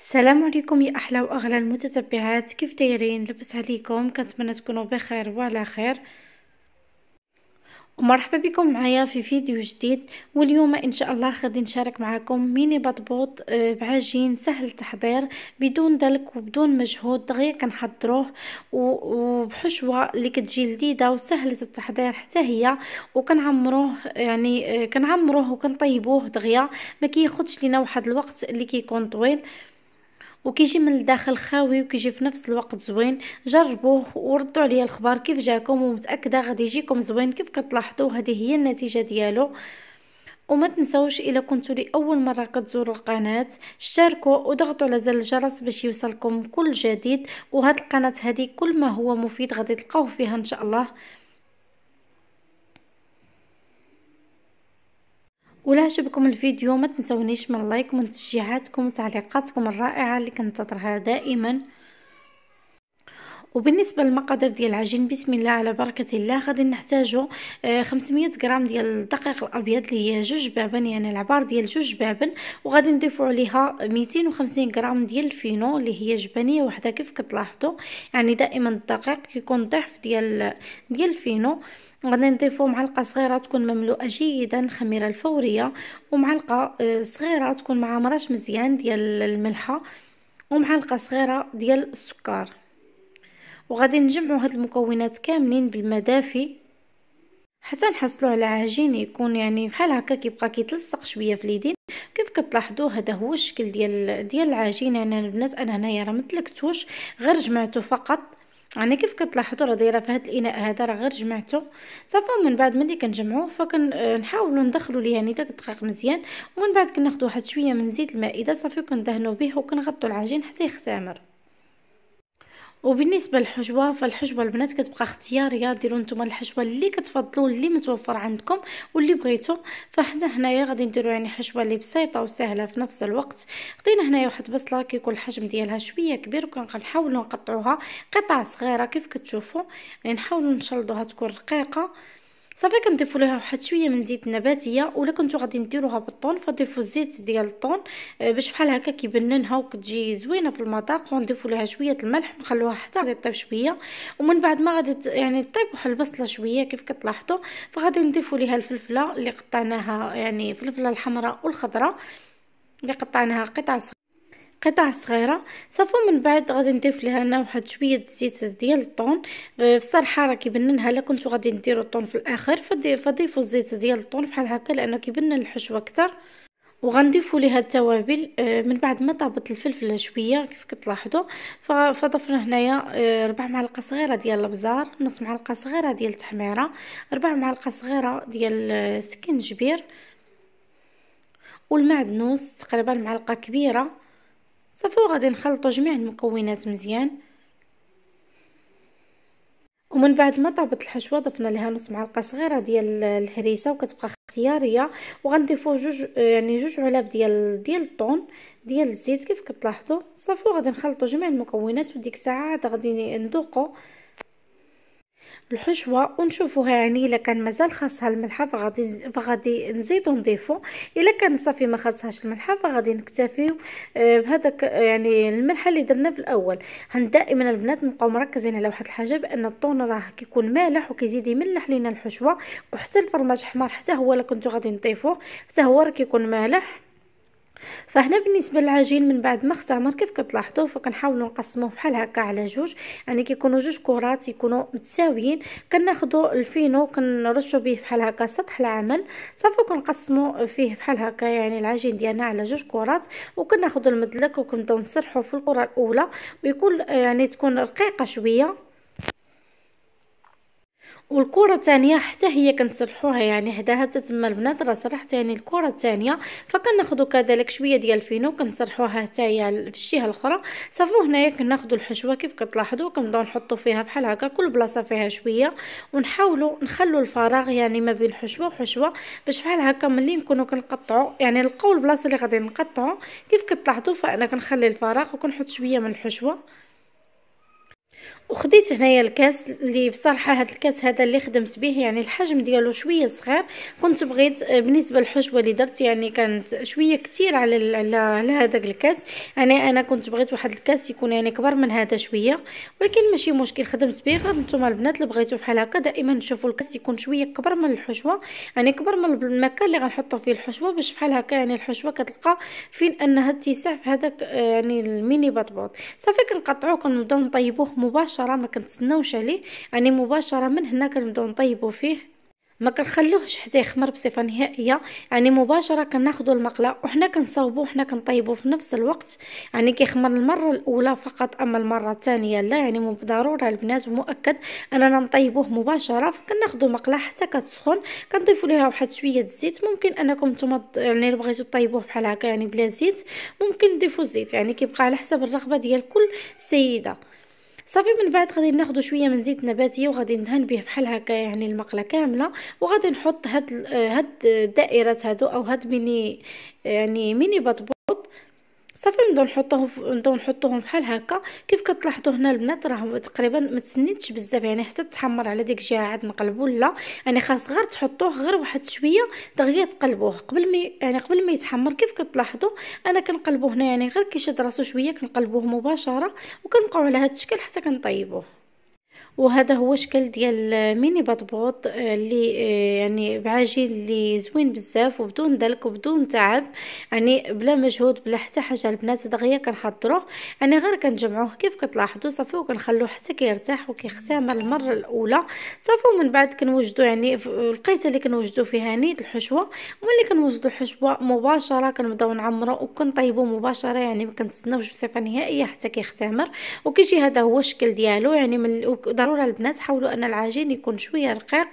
السلام عليكم يا احلى واغلى المتتبعات كيف دايرين لبس عليكم كنتمنى تكونوا بخير وعلى خير ومرحبا بكم معايا في فيديو جديد واليوم ان شاء الله غادي نشارك معكم ميني بطبوط آه، بعجين سهل التحضير بدون دلك وبدون مجهود دغيا كنحضروه وبحشوه اللي كتجي لذيذه وسهله التحضير حتى هي وكنعمروه يعني آه، كنعمروه وكنطيبوه دغيا ما كياخذش لينا واحد الوقت اللي كيكون طويل وكيجي من الداخل خاوي وكيجي في نفس الوقت زوين جربوه وردوا عليا الخبر كيف جاكم ومتاكده غادي يجيكم زوين كيف كتلاحظوا هذه هي النتيجه ديالو وما تنسوش الا كنتو لاول مره كتزوروا القناه اشتركوا وضغطوا على زر الجرس باش يوصلكم كل جديد وهاد القناه هذه كل ما هو مفيد غادي تلقاوه فيها ان شاء الله ولا عجبكم الفيديو ما تنسونيش من لايك ومن تشجيعاتكم وتعليقاتكم الرائعه اللي كنتظرها دائما وبالنسبه للمقادير ديال العجين بسم الله على بركه الله غادي نحتاجو 500 آه، غرام ديال الدقيق الابيض اللي هي جوج بعبن يعني العبار ديال جوج بعبن وغادي نضيفو عليها 250 غرام ديال الفينو اللي هي جبنيه وحده كيف كتلاحظوا يعني دائما الدقيق كيكون ضعف ديال ديال الفينو غادي نضيفو معلقه صغيره تكون مملوءه جيدا الخميره الفوريه ومعلقه آه، صغيره تكون معمره مزيان ديال الملحه ومعلقه صغيره ديال السكر وغادي نجمعوا هاد المكونات كاملين بالماء دافي حتى نحصلوا على عجين يكون يعني بحال هكا كيبقى كيتلصق شويه في اليدين كيف كتلاحظوا هذا هو الشكل ديال ديال العجين يعني البنات انا هنايا راه متلكتوش غير جمعته فقط يعني كيف كتلاحظوا راه دايره في هذا الاناء هذا راه غير جمعته صافي من بعد ملي كنجمعوه فكنحاولوا آه، ندخلوا ليه يعني داك الدقيق مزيان ومن بعد كناخذوا واحد شويه من زيت المائده صافي وكندهنوا به وكنغطوا العجين حتى يختمر وبالنسبه للحجوه فالحجوه البنات كتبقى اختياريه ديروا نتوما الحشوه اللي كتفضلوا اللي متوفر عندكم واللي بغيتو فحنا هنايا غادي نديروا يعني حشوه اللي بسيطه وسهله في نفس الوقت خدينا هنايا واحد بصله كيكون الحجم ديالها شويه كبير وكنحاولوا نقطعوها قطع صغيره كيف كتشوفوا يعني نحاولوا نشلضوها تكون رقيقه صافي كنضيفوا لها واحد شويه من زيت النباتيه ولا كنتو غادي نديروها بالطون فضيفوا الزيت ديال الطون آه، باش بحال هكا كيبننها وكتجي زوينه في المذاق ونضيفوا لها شويه الملح ونخلوها حتى غادي طيب شويه ومن بعد ما غادي يعني طيب واحد البصله شويه كيف كتلاحظوا فغادي نضيفوا ليها الفلفله اللي قطعناها يعني الفلفله الحمراء والخضراء اللي قطعناها قطع صغيرة قطع صغيره صافو من بعد غادي نضيف لها انا واحد شويه الزيت ديال الطون بصراحه راه كيبننها الا كنتو غادي نديرو الطون في الاخر فضيفو الزيت ديال الطون بحال هكا لانه كيبنن الحشوه كتر وغنضيفو ليها التوابل آه، من بعد ما طابت الفلفل شويه كيف كتلاحظو فضفنا هنايا آه، ربع معلقه صغيره ديال البزار نص معلقه صغيره ديال التحميره ربع معلقه صغيره ديال آه، سكنجبير والمعدنوس تقريبا معلقه كبيره صافي وغادي نخلطو جميع المكونات مزيان ومن بعد ما طابت الحشوه ضفنا لها نص معلقه صغيره ديال الهريسه وكتبقى اختياريه وغنضيفو جوج يعني جوج علب ديال ديال الطون ديال الزيت كيف كتلاحظوا صافي وغادي نخلطو جميع المكونات وديك الساعه عاد غادي ندوقو الحشوه ونشوفوها يعني الا كان مازال خاصها الملحه فغادي فغادي نزيدو نضيفو الا كان صافي ما خاصهاش الملحه فغادي نكتفيو آه، بهذاك آه، يعني الملحه اللي درنا في الاول دائما البنات نبقاو مركزين على واحد الحاجه بان الطون راه كيكون مالح وكيزيد يملح لينا الحشوه وحتى الفرماج حمار حتى هو الا كنتو غادي نضيفوه حتى هو راه كيكون مالح فهنا بالنسبه للعجين من بعد ما اختمر كيف كتلاحظوا فكنحاولوا نقسموه بحال هكا على جوج يعني كيكونوا جوج كرات يكونوا متساويين كناخذوا الفينو كنرشوا به بحال هكا سطح العمل صافي كنقسموا فيه بحال هكا يعني العجين ديالنا على جوج كرات وكناخذوا المدلك وكنبداو نسرحوا في الكره الاولى ويكون يعني تكون رقيقه شويه والكره الثانيه حتى هي كنصلحوها يعني حداها حتى تما البنات راه صلحت يعني الكره الثانيه فكناخذوا كذلك شويه ديال الفينو كنصلحوها حتى هي في الشيهه الاخرى صافي هنايا كناخذوا الحشوه كيف كتلاحظوا كنبداو نحطوا فيها بحال هكا كل بلاصه فيها شويه ونحاولوا نخلوا الفراغ يعني ما بين حشوه وحشوه باش بحال هكا ملي نكونوا كنقطعوا يعني نلقاو البلاصه اللي غادي نقطعوا كيف كتلاحظوا فانا كنخلي الفراغ وكنحط شويه من الحشوه وخديت هنايا الكاس اللي بصراحه هذا الكاس هذا اللي خدمت به يعني الحجم ديالو شويه صغير كنت بغيت آه، بالنسبه للحشوه اللي درت يعني كانت شويه كثير على على على هذاك الكاس يعني انا كنت بغيت واحد الكاس يكون يعني كبر من هذا شويه ولكن ماشي مشكل خدمت به غير نتوما البنات اللي بغيتو بحال هكا دائما نشوفوا الكاس يكون شويه كبر من الحشوه يعني كبر من المكان اللي غنحطوا فيه الحشوه باش بحال هكا يعني الحشوه كتلقى فين انها اتساع في هذاك آه، يعني الميني بطبوط صافي كنقطعوه كنبداو نطيبوه مباشره مباشره ما كنتسناوش عليه يعني مباشره من هنا كنبداو نطيبو فيه ما كنخليوهش حتى يخمر بصفه نهائيه يعني مباشره كناخذوا المقله وحنا كنصاوبو وحنا كنطيبو في نفس الوقت يعني كيخمر المره الاولى فقط اما المره الثانيه لا يعني مو بالضروره البنات ومؤكد اننا نطيبوه مباشره فكناخذوا مقله حتى كتسخن كنضيفوا ليها واحد شويه الزيت ممكن انكم نتوما يعني اللي بغيتوا طيبوه بحال هكا يعني بلا زيت ممكن تضيفوا الزيت يعني كيبقى على حسب الرغبه ديال كل سيده صافي من بعد غادي ناخذ شويه من زيت نباتيه وغادي ندهن به بحال هكا يعني المقله كامله وغادي نحط هاد هاد الدائرات هادو او هاد ميني يعني ميني بطبو صافي نبداو نحطوهم نبداو نحطوهم بحال هكا كيف كتلاحظوا هنا البنات راه تقريبا ما تسنيتش بزاف يعني حتى تحمر على ديك الجهه عاد نقلبوا لا يعني خاص غير تحطوه غير واحد شويه دغيا تقلبوه قبل ما يعني قبل ما يتحمر كيف كتلاحظوا انا كنقلبوه هنا يعني غير كيشد راسو شويه كنقلبوه مباشره وكنبقاو على هذا الشكل حتى كنطيبوه وهذا هو شكل ديال ميني بطبوط آه، اللي آه، يعني بعجين اللي زوين بزاف وبدون دلك وبدون تعب يعني بلا مجهود بلا حتى حاجه البنات دغيا كنحضروه يعني غير كنجمعوه كيف كتلاحظوا صافي وكنخلوه حتى كيرتاح وكيختمر المره الاولى صافي ومن بعد كنوجدوا يعني القيسه اللي كنوجدوا فيها نيت الحشوه وملي كنوجدوا الحشوه مباشره كنبداو نعمروا وكنطيبوا مباشره يعني ما كنتسناوش بصفه نهائيه حتى كيختمر وكيجي هذا هو الشكل ديالو يعني من ضرورة البنات حاولوا ان العجين يكون شوية رقيق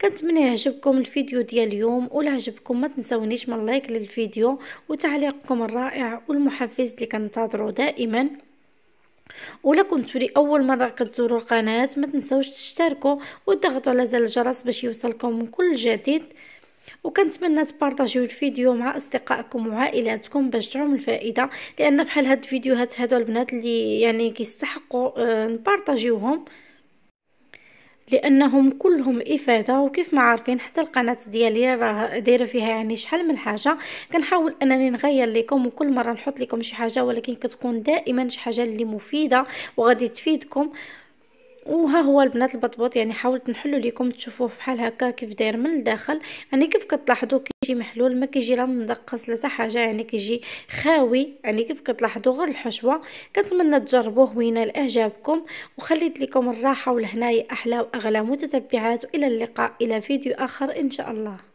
كنتمنى يعجبكم الفيديو ديال اليوم ولا عجبكم ما تنسونيش من لايك للفيديو وتعليقكم الرائع والمحفز اللي كنتظروا دائما ولا كنتو لي اول مره كتزوروا القناه ما تنساوش تشتركوا وتضغطوا على زر الجرس باش يوصلكم كل جديد وكنتمنى تبارطاجيو الفيديو مع اصدقائكم وعائلاتكم باش تعم الفائده لان بحال هاد الفيديوهات هادو البنات اللي يعني كيستحقوا آه، نبارطاجيوهم لانهم كلهم افاده وكيف ما عارفين حتى القناه ديالي راه دايره فيها يعني شحال من حاجه كنحاول انني نغير لكم وكل مره نحط لكم شي حاجه ولكن كتكون دائما شي حاجه اللي مفيده وغادي تفيدكم وها هو البنات البطبوط يعني حاولت نحلو ليكم تشوفوه بحال هكا كيف داير من الداخل يعني كيف كتلاحظوا كيجي محلول ما كيجي لا مدقص لا حاجه يعني كيجي خاوي يعني كيف كتلاحظوا غير الحشوه كنتمنى تجربوه وينال اعجابكم وخليت لكم الراحه والهنايه احلى واغلى متتبعات والى اللقاء الى فيديو اخر ان شاء الله